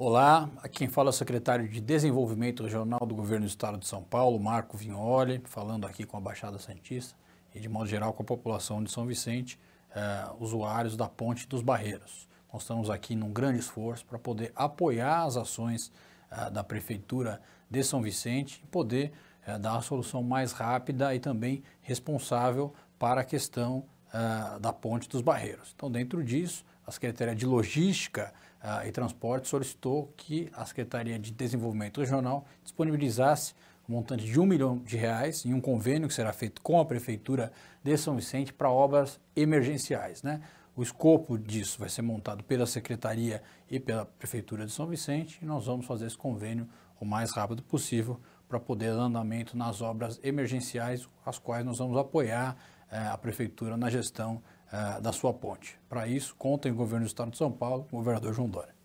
Olá, aqui quem fala é o secretário de Desenvolvimento Regional do Governo do Estado de São Paulo, Marco Vignoli, falando aqui com a Baixada Santista e, de modo geral, com a população de São Vicente, eh, usuários da Ponte dos Barreiros. Nós estamos aqui num grande esforço para poder apoiar as ações eh, da Prefeitura de São Vicente e poder eh, dar uma solução mais rápida e também responsável para a questão uh, da Ponte dos Barreiros. Então, dentro disso, a Secretaria de Logística uh, e Transporte solicitou que a Secretaria de Desenvolvimento Regional disponibilizasse um montante de um milhão de reais em um convênio que será feito com a Prefeitura de São Vicente para obras emergenciais. Né? O escopo disso vai ser montado pela Secretaria e pela Prefeitura de São Vicente e nós vamos fazer esse convênio o mais rápido possível para poder dar andamento nas obras emergenciais, as quais nós vamos apoiar eh, a prefeitura na gestão eh, da sua ponte. Para isso, contem o governo do Estado de São Paulo, o governador João Dória.